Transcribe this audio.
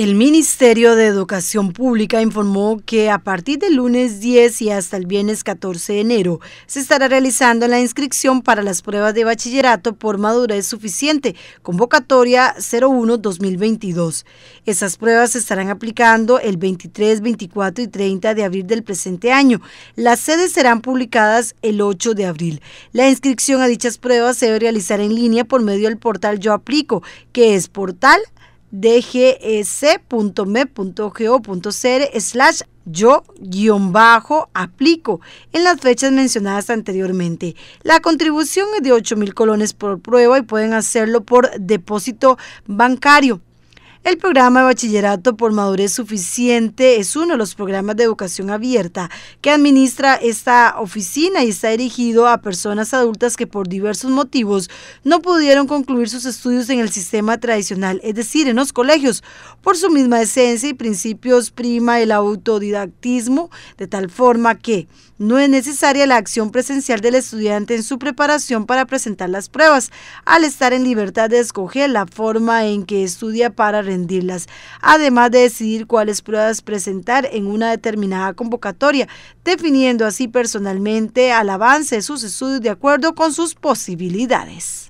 El Ministerio de Educación Pública informó que a partir del lunes 10 y hasta el viernes 14 de enero se estará realizando la inscripción para las pruebas de bachillerato por madurez suficiente, convocatoria 01-2022. Esas pruebas se estarán aplicando el 23, 24 y 30 de abril del presente año. Las sedes serán publicadas el 8 de abril. La inscripción a dichas pruebas se debe realizar en línea por medio del portal Yo Aplico, que es portal dgs.me.go.cr e slash yo bajo aplico en las fechas mencionadas anteriormente. La contribución es de 8 mil colones por prueba y pueden hacerlo por depósito bancario. El programa de bachillerato por madurez suficiente es uno de los programas de educación abierta que administra esta oficina y está dirigido a personas adultas que por diversos motivos no pudieron concluir sus estudios en el sistema tradicional, es decir, en los colegios, por su misma esencia y principios prima el autodidactismo, de tal forma que no es necesaria la acción presencial del estudiante en su preparación para presentar las pruebas, al estar en libertad de escoger la forma en que estudia para además de decidir cuáles pruebas presentar en una determinada convocatoria, definiendo así personalmente al avance de sus estudios de acuerdo con sus posibilidades.